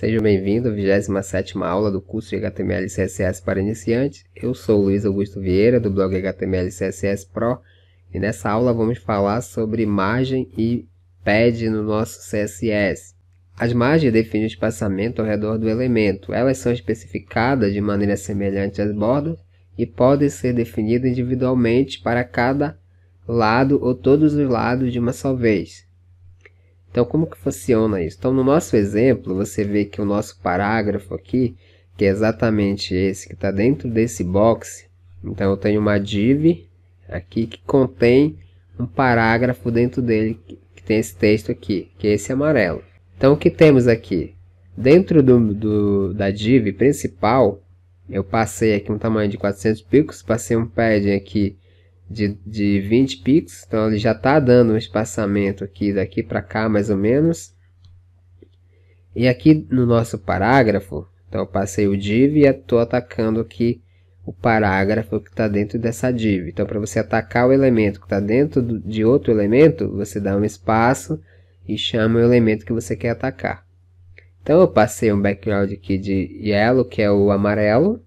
Seja bem-vindo à 27 aula do curso de HTML e CSS para iniciantes. Eu sou Luiz Augusto Vieira, do blog HTML e CSS Pro, e nessa aula vamos falar sobre margem e pad no nosso CSS. As margens definem o espaçamento ao redor do elemento. Elas são especificadas de maneira semelhante às bordas e podem ser definidas individualmente para cada lado ou todos os lados de uma só vez. Então, como que funciona isso? Então, no nosso exemplo, você vê que o nosso parágrafo aqui, que é exatamente esse que está dentro desse box, então eu tenho uma div aqui que contém um parágrafo dentro dele, que tem esse texto aqui, que é esse amarelo. Então, o que temos aqui? Dentro do, do da div principal, eu passei aqui um tamanho de 400 pixels, passei um padding aqui de, de 20 pixels, então ele já está dando um espaçamento aqui daqui para cá mais ou menos. E aqui no nosso parágrafo, então eu passei o div e estou atacando aqui o parágrafo que está dentro dessa div. Então para você atacar o elemento que está dentro do, de outro elemento, você dá um espaço e chama o elemento que você quer atacar. Então eu passei um background aqui de yellow, que é o amarelo,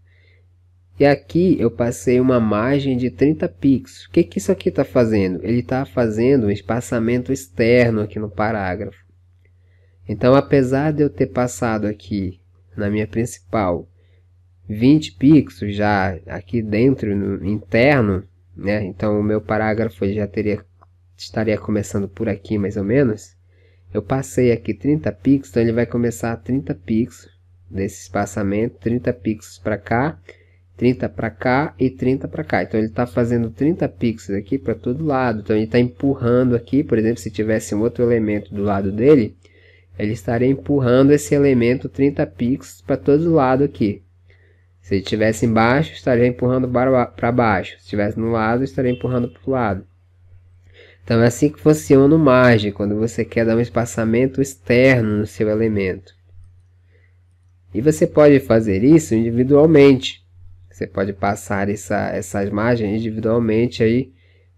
e aqui eu passei uma margem de 30 pixels. O que, que isso aqui está fazendo? Ele está fazendo um espaçamento externo aqui no parágrafo. Então, apesar de eu ter passado aqui na minha principal 20 pixels já aqui dentro, no interno, né? Então, o meu parágrafo já teria, estaria começando por aqui, mais ou menos. Eu passei aqui 30 pixels, então ele vai começar a 30 pixels desse espaçamento, 30 pixels para cá 30 para cá e 30 para cá. Então ele está fazendo 30 pixels aqui para todo lado. Então ele está empurrando aqui, por exemplo, se tivesse um outro elemento do lado dele, ele estaria empurrando esse elemento 30 pixels para todo lado aqui. Se ele estivesse embaixo, estaria empurrando para baixo. Se estivesse no lado, estaria empurrando para o lado. Então é assim que funciona o margem, quando você quer dar um espaçamento externo no seu elemento. E você pode fazer isso individualmente. Você pode passar essa, essas margens individualmente aí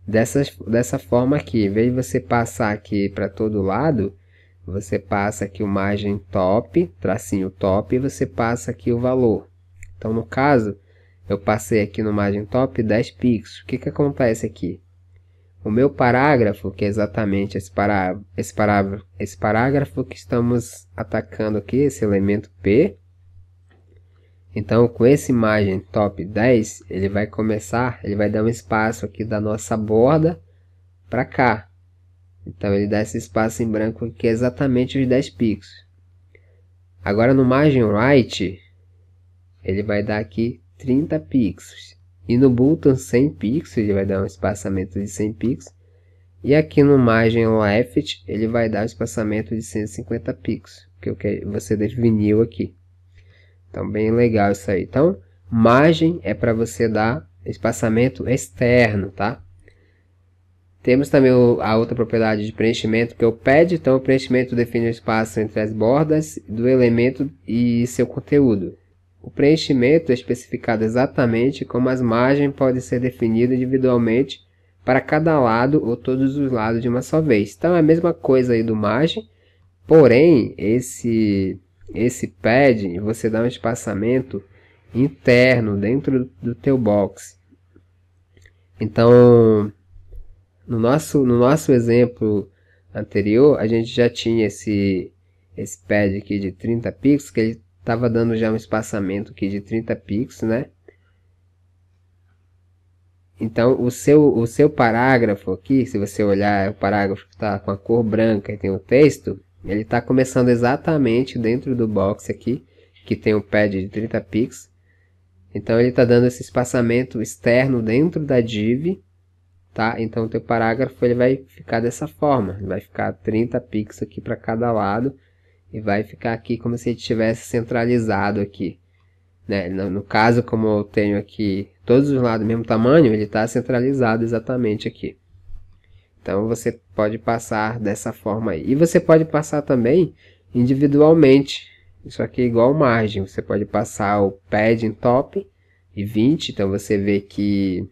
dessas, dessa forma aqui. Em vez de você passar aqui para todo lado, você passa aqui o margem top, tracinho top, e você passa aqui o valor. Então, no caso, eu passei aqui no margem top 10 pixels. O que, que acontece aqui? O meu parágrafo, que é exatamente esse pará, esse pará, esse parágrafo que estamos atacando aqui, esse elemento P, então, com essa imagem top 10, ele vai começar, ele vai dar um espaço aqui da nossa borda para cá. Então, ele dá esse espaço em branco aqui, exatamente os 10 pixels. Agora, no margin right, ele vai dar aqui 30 pixels. E no button 100 pixels, ele vai dar um espaçamento de 100 pixels. E aqui no margin left, ele vai dar um espaçamento de 150 pixels, é que você definiu aqui. Então, bem legal isso aí. Então, margem é para você dar espaçamento externo, tá? Temos também o, a outra propriedade de preenchimento, que é o pad. Então, o preenchimento define o espaço entre as bordas do elemento e seu conteúdo. O preenchimento é especificado exatamente como as margens podem ser definidas individualmente para cada lado ou todos os lados de uma só vez. Então, é a mesma coisa aí do margem, porém, esse esse pad você dá um espaçamento interno dentro do teu box. Então, no nosso, no nosso exemplo anterior, a gente já tinha esse, esse pad aqui de 30 pixels, que ele estava dando já um espaçamento aqui de 30 pixels, né? Então, o seu, o seu parágrafo aqui, se você olhar o parágrafo que está com a cor branca e tem o texto, ele está começando exatamente dentro do box aqui, que tem um pad de 30 pixels. Então ele está dando esse espaçamento externo dentro da div, tá? Então o teu parágrafo ele vai ficar dessa forma, ele vai ficar 30 pixels aqui para cada lado e vai ficar aqui como se ele estivesse centralizado aqui, né? No, no caso, como eu tenho aqui todos os lados do mesmo tamanho, ele está centralizado exatamente aqui. Então você pode passar dessa forma aí. E você pode passar também individualmente. Isso aqui é igual margem. Você pode passar o padding top e 20. Então você vê que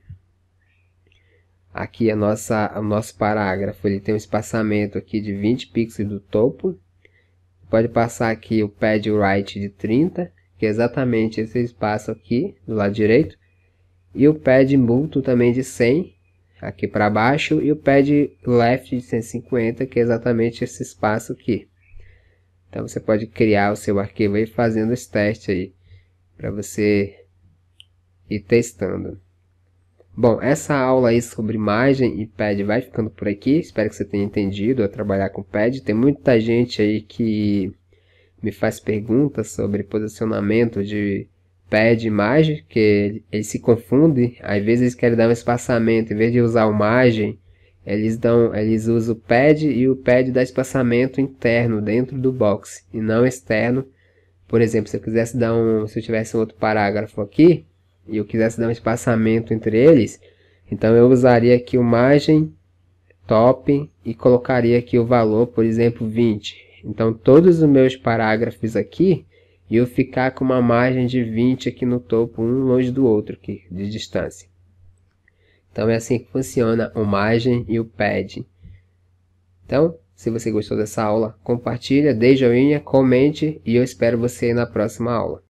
aqui a nossa, o nosso parágrafo ele tem um espaçamento aqui de 20 pixels do topo. Pode passar aqui o pad right de 30, que é exatamente esse espaço aqui do lado direito. E o pad multo também de 100, aqui para baixo e o pad left de 150 que é exatamente esse espaço aqui então você pode criar o seu arquivo aí fazendo esse teste aí para você ir testando bom essa aula aí sobre imagem e pad vai ficando por aqui espero que você tenha entendido a trabalhar com pad tem muita gente aí que me faz perguntas sobre posicionamento de pede imagem que ele, ele se confunde, às vezes eles querem dar um espaçamento, em vez de usar o margem, eles dão, eles usam o pad e o pad dá espaçamento interno dentro do box e não externo. Por exemplo, se eu quisesse dar um, se eu tivesse um outro parágrafo aqui e eu quisesse dar um espaçamento entre eles, então eu usaria aqui o margem top e colocaria aqui o valor, por exemplo, 20. Então todos os meus parágrafos aqui e eu ficar com uma margem de 20 aqui no topo, um longe do outro aqui, de distância. Então é assim que funciona o margem e o pad. Então, se você gostou dessa aula, compartilha, dê joinha, comente e eu espero você na próxima aula.